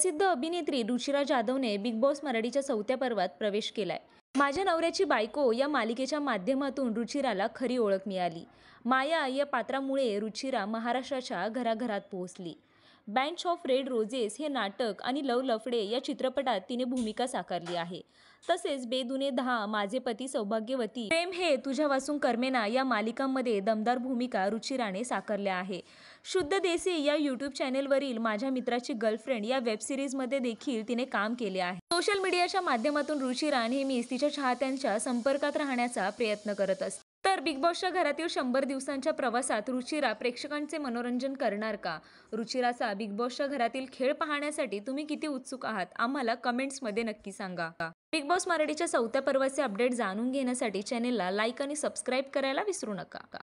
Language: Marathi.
प्रसिद्ध अभिनेत्री रुचिरा जाधवने बिग बॉस मराठीच्या चौथ्या पर्वात प्रवेश केलाय माझ्या नवऱ्याची बायको या मालिकेच्या माध्यमातून रुचिराला खरी ओळख मिळाली माया या पात्रामुळे रुचिरा महाराष्ट्राच्या घराघरात पोहोचली बँच ऑफ रेड रोजेस हे नाटक आणि लव लफडे या चित्रपटात तिने भूमिका साकारली आहे तसेच बेदुने दहा माझे पती सौभाग्यवती प्रेम हे तुझ्या वासून कर्मेना या मालिकांमध्ये दमदार भूमिका रुची राणे साकारल्या आहे शुद्ध देसी या यूट्यूब चॅनेलवरील माझ्या मित्राची गर्लफ्रेंड या वेब सिरीजमध्ये देखील तिने काम केले आहे सोशल मीडियाच्या माध्यमातून रुची रुचिरा नेहमीच तिच्या चाहत्यांच्या संपर्कात राहण्याचा प्रयत्न करत असते तर बिग बॉसच्या घरातील शंभर दिवसांच्या प्रवासात रुचिरा प्रेक्षकांचे मनोरंजन करणार का रुचिराचा बिग बॉसच्या घरातील खेळ पाहण्यासाठी तुम्ही किती उत्सुक आहात आम्हाला कमेंट्समध्ये नक्की सांगा बिग बॉस मराठीच्या चौथ्या पर्वाचे अपडेट जाणून घेण्यासाठी चॅनेलला लाईक आणि सबस्क्राईब करायला विसरू नका